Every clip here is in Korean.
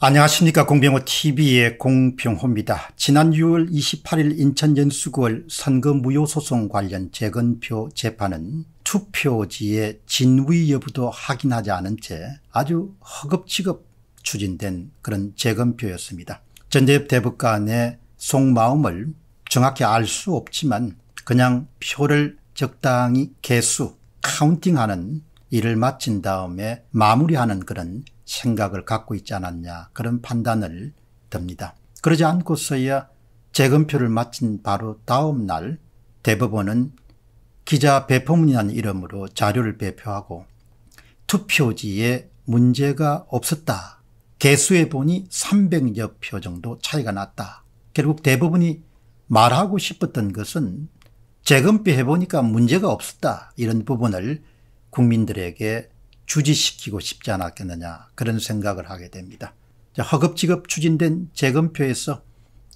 안녕하십니까 공병호TV의 공병호입니다. 지난 6월 28일 인천 연수구월 선거 무효소송 관련 재건표 재판은 투표지의 진위 여부도 확인하지 않은 채 아주 허겁지겁 추진된 그런 재건표였습니다. 전대협 대법관의 속마음을 정확히 알 수 없지만 그냥 표를 적당히 개수 카운팅하는 일을 마친 다음에 마무리하는 그런 생각을 갖고 있지 않았냐 그런 판단을 듭니다. 그러지 않고서야 재검표를 마친 바로 다음 날 대법원은 기자 배포문이라는 이름으로 자료를 배포하고 투표지에 문제가 없었다. 개수해 보니 300여 표 정도 차이가 났다. 결국 대부분이 말하고 싶었던 것은 재검표해 보니까 문제가 없었다. 이런 부분을 국민들에게 주지시키고 싶지 않았겠느냐 그런 생각을 하게 됩니다. 허겁지겁 추진된 재검표에서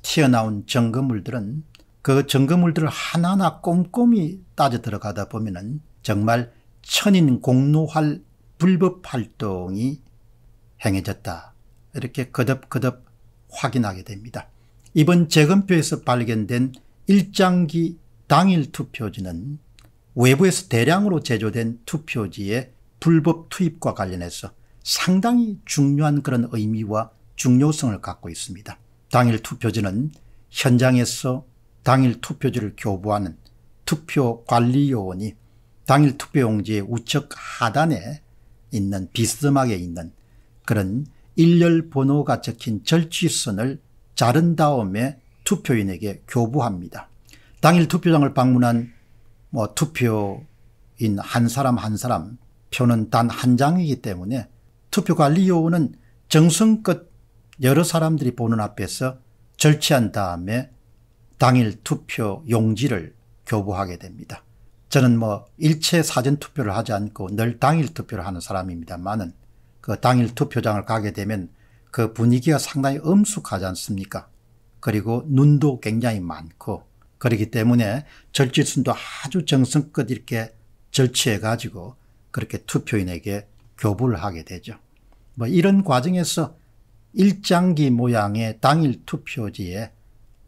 튀어나온 증거물들은 그 증거물들을 하나하나 꼼꼼히 따져 들어가다 보면은 정말 천인 공노할 불법 활동이 행해졌다. 이렇게 거듭거듭 확인하게 됩니다. 이번 재검표에서 발견된 일장기 당일 투표지는 외부에서 대량으로 제조된 투표지에 불법 투입과 관련해서 상당히 중요한 그런 의미와 중요성을 갖고 있습니다. 당일 투표지는 현장에서 당일 투표지를 교부하는 투표관리요원이 당일 투표용지의 우측 하단에 있는 비스막에 있는 그런 일렬 번호가 적힌 절취선을 자른 다음에 투표인에게 교부합니다. 당일 투표장을 방문한 뭐 투표인 한 사람 한 사람 표는 단 한 장이기 때문에 투표관리 요원은 정성껏 여러 사람들이 보는 앞에서 절취한 다음에 당일 투표 용지를 교부하게 됩니다. 저는 뭐 일체 사전 투표를 하지 않고 늘 당일 투표를 하는 사람입니다만은 그 당일 투표장을 가게 되면 그 분위기가 상당히 엄숙하지 않습니까? 그리고 눈도 굉장히 많고 그렇기 때문에 절취순도 아주 정성껏 이렇게 절취해 가지고 그렇게 투표인에게 교부를 하게 되죠. 뭐 이런 과정에서 일장기 모양의 당일 투표지에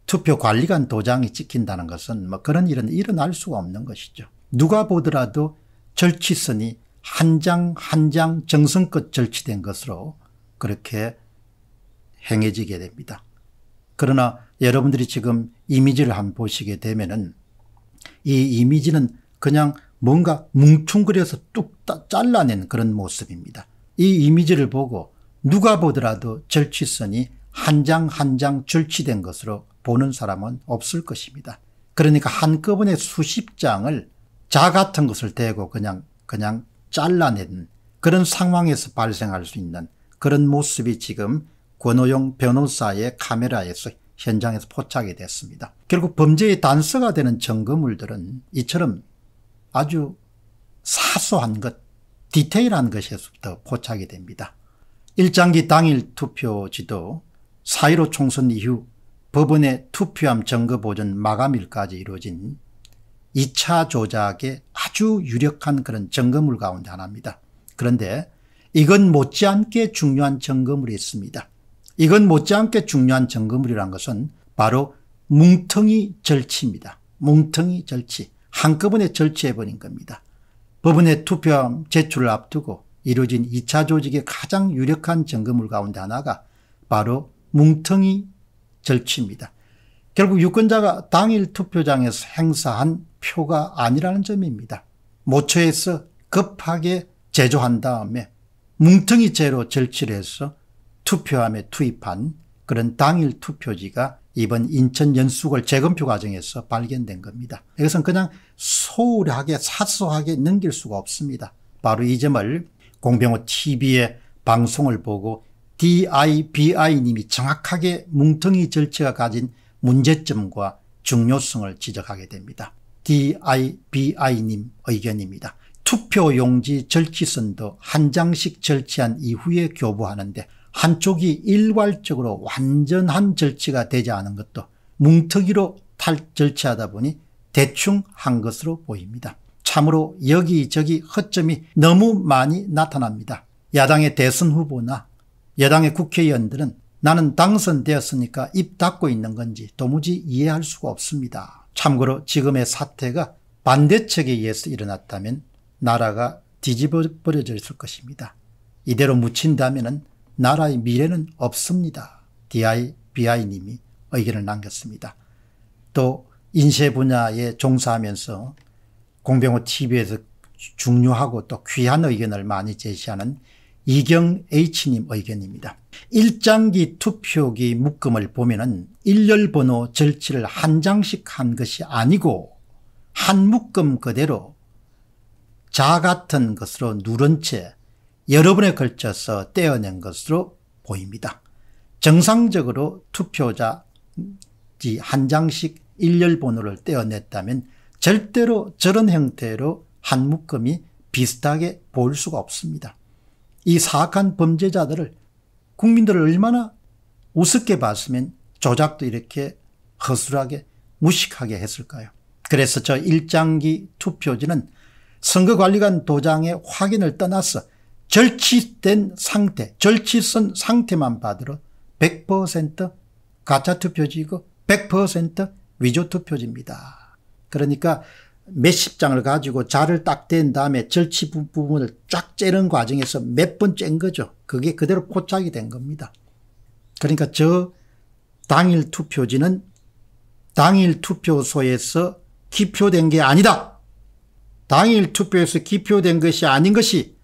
투표관리관 도장이 찍힌다는 것은 뭐 그런 일은 일어날 수가 없는 것이죠. 누가 보더라도 절취선이 한 장 한 장 정성껏 절취된 것으로 그렇게 행해지게 됩니다. 그러나 여러분들이 지금 이미지를 한번 보시게 되면은 이 이미지는 그냥 뭔가 뭉충그려서 뚝 잘라낸 그런 모습입니다. 이 이미지를 보고 누가 보더라도 절취선이 한장 한장 한 장 절취된 것으로 보는 사람은 없을 것입니다. 그러니까 한꺼번에 수십 장을 자 같은 것을 대고 그냥 그냥 잘라낸 그런 상황에서 발생할 수 있는 그런 모습이 지금 권오용 변호사의 카메라에서 현장에서 포착이 됐습니다. 결국 범죄의 단서가 되는 증거물들은 이처럼 아주 사소한 것, 디테일한 것에서부터 포착이 됩니다. 일장기 당일 투표 지도 4.15 총선 이후 법원의 투표함 점거 보존 마감일까지 이루어진 2차 조작의 아주 유력한 그런 점거물 가운데 하나입니다. 그런데 이건 못지않게 중요한 점거물이 있습니다. 이건 못지않게 중요한 점거물이란 것은 바로 뭉텅이 절치입니다. 뭉텅이 절치. 한꺼번에 절취해버린 겁니다. 법원의 투표 제출을 앞두고 이루어진 2차 조직의 가장 유력한 점검물 가운데 하나가 바로 뭉텅이 절취입니다. 결국 유권자가 당일 투표장에서 행사한 표가 아니라는 점입니다. 모처에서 급하게 제조한 다음에 뭉텅이 죄로 절취를 해서 투표함에 투입한 그런 당일 투표지가 이번 인천 연수골 재검표 과정에서 발견된 겁니다. 이것은 그냥 소홀하게 사소하게 넘길 수가 없습니다. 바로 이 점을 공병호 TV의 방송을 보고 DIBI님이 정확하게 뭉텅이 절차가 가진 문제점과 중요성을 지적하게 됩니다. DIBI님 의견입니다. 투표용지 절취선도 한 장씩 절취한 이후에 교부하는데 한쪽이 일괄적으로 완전한 절치가 되지 않은 것도 뭉터기로 탈절치하다 보니 대충 한 것으로 보입니다. 참으로 여기저기 허점이 너무 많이 나타납니다. 야당의 대선 후보나 여당의 국회의원들은 나는 당선되었으니까 입 닫고 있는 건지 도무지 이해할 수가 없습니다. 참고로 지금의 사태가 반대측에 의해서 일어났다면 나라가 뒤집어버려져 있을 것입니다. 이대로 묻힌다면 나라의 미래는 없습니다. DIBI님이 의견을 남겼습니다. 또 인쇄 분야에 종사하면서 공병호 TV에서 중요하고 또 귀한 의견을 많이 제시하는 이경 H님 의견입니다. 일장기 투표기 묶음을 보면은 일렬번호 절치를 한 장씩 한 것이 아니고 한 묶음 그대로 자 같은 것으로 누른 채 여러 번에 걸쳐서 떼어낸 것으로 보입니다. 정상적으로 투표자한 장씩 일렬 번호를 떼어냈다면 절대로 저런 형태로 한 묶음이 비슷하게 보일 수가 없습니다. 이 사악한 범죄자들을 국민들을 얼마나 우습게 봤으면 조작도 이렇게 허술하게 무식하게 했을까요? 그래서 저 일장기 투표지는 선거관리관 도장의 확인을 떠나서 절취된 상태, 절취선 상태만 받으러 100% 가짜 투표지고 100% 위조 투표지입니다. 그러니까 몇십 장을 가지고 자를 딱 뗀 다음에 절취 부분을 쫙 째는 과정에서 몇번짠 거죠. 그게 그대로 포착이 된 겁니다. 그러니까 저 당일 투표지는 당일 투표소에서 기표된 게 아니다. 당일 투표에서 기표된 것이 아닌 것이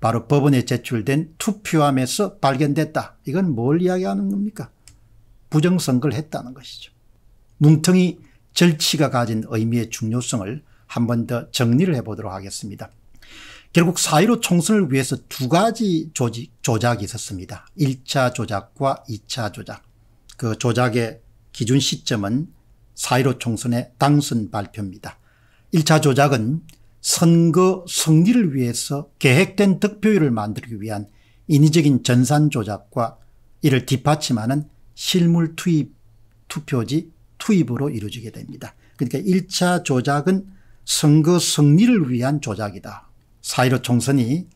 바로 법원에 제출된 투표함에서 발견됐다. 이건 뭘 이야기하는 겁니까? 부정선거를 했다는 것이죠. 눈텅이 절치가 가진 의미의 중요성을 한 번 더 정리를 해보도록 하겠습니다. 결국 4.15 총선을 위해서 두 가지 조직, 조작이 있었습니다. 1차 조작과 2차 조작. 그 조작의 기준 시점은 4.15 총선의 당선 발표입니다. 1차 조작은 선거 승리를 위해서 계획된 득표율을 만들기 위한 인위적인 전산 조작과 이를 뒷받침하는 실물 투입 투표지 투입으로 이루어지게 됩니다. 그러니까 1차 조작은 선거 승리를 위한 조작이다. 사1 5 총선이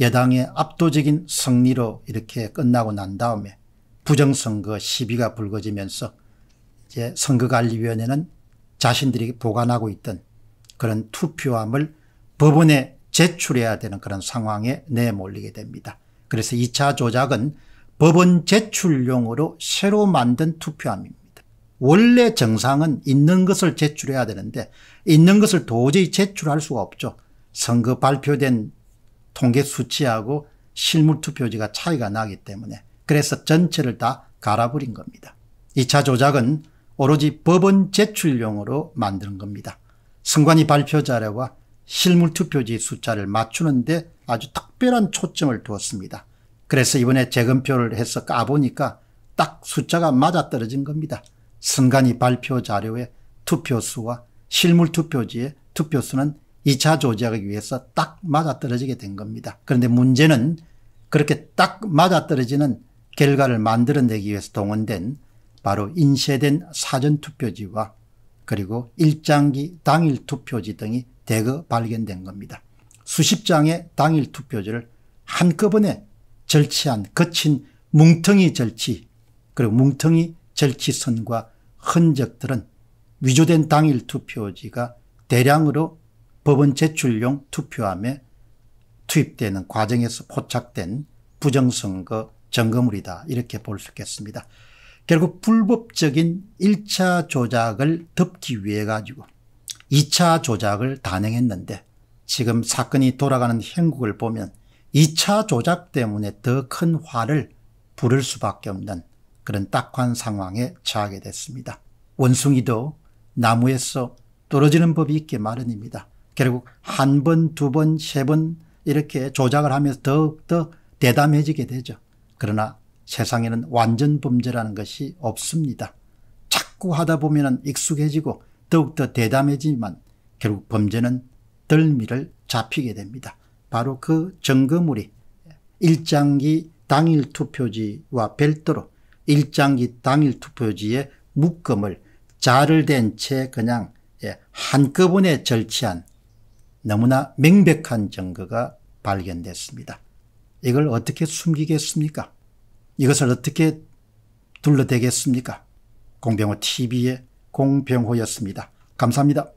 여당의 압도적인 승리로 이렇게 끝나고 난 다음에 부정선거 시비가 불거지면서 이제 선거관리위원회는 자신들이 보관하고 있던 그런 투표함을 법원에 제출해야 되는 그런 상황에 내몰리게 됩니다. 그래서 2차 조작은 법원 제출용으로 새로 만든 투표함입니다. 원래 정상은 있는 것을 제출해야 되는데 있는 것을 도저히 제출할 수가 없죠. 선거 발표된 통계 수치하고 실물 투표지가 차이가 나기 때문에 그래서 전체를 다 갈아버린 겁니다. 2차 조작은 오로지 법원 제출용으로 만드는 겁니다. 선관위 발표 자료와 실물 투표지 숫자를 맞추는데 아주 특별한 초점을 두었습니다. 그래서 이번에 재검표를 해서 까보니까 딱 숫자가 맞아떨어진 겁니다. 선관위 발표 자료의 투표수와 실물 투표지의 투표수는 2차 조작하기 위해서 딱 맞아떨어지게 된 겁니다. 그런데 문제는 그렇게 딱 맞아떨어지는 결과를 만들어내기 위해서 동원된 바로 인쇄된 사전투표지와 그리고 일장기 당일 투표지 등이 대거 발견된 겁니다. 수십 장의 당일 투표지를 한꺼번에 절취한 거친 뭉텅이 절취 그리고 뭉텅이 절취선과 흔적들은 위조된 당일 투표지가 대량으로 법원 제출용 투표함에 투입되는 과정에서 포착된 부정선거 점검물이다 이렇게 볼 수 있겠습니다. 결국 불법적인 1차 조작을 덮기 위해 가지고 2차 조작을 단행했는데 지금 사건이 돌아가는 형국을 보면 2차 조작 때문에 더 큰 화를 부를 수밖에 없는 그런 딱한 상황에 처하게 됐습니다. 원숭이도 나무에서 떨어지는 법이 있기 마련입니다. 결국 한 번, 두 번, 세 번 이렇게 조작을 하면서 더욱더 대담해지게 되죠. 그러나 세상에는 완전 범죄라는 것이 없습니다. 자꾸 하다 보면 익숙해지고 더욱더 대담해지지만 결국 범죄는 덜미를 잡히게 됩니다. 바로 그 점검물이 일장기 당일 투표지와 별도로 일장기 당일 투표지의 묶음을 자를 댄 채 그냥 예, 한꺼번에 절취한 너무나 명백한 증거가 발견됐습니다. 이걸 어떻게 숨기겠습니까? 이것을 어떻게 둘러대겠습니까? 공병호 TV의 공병호였습니다. 감사합니다.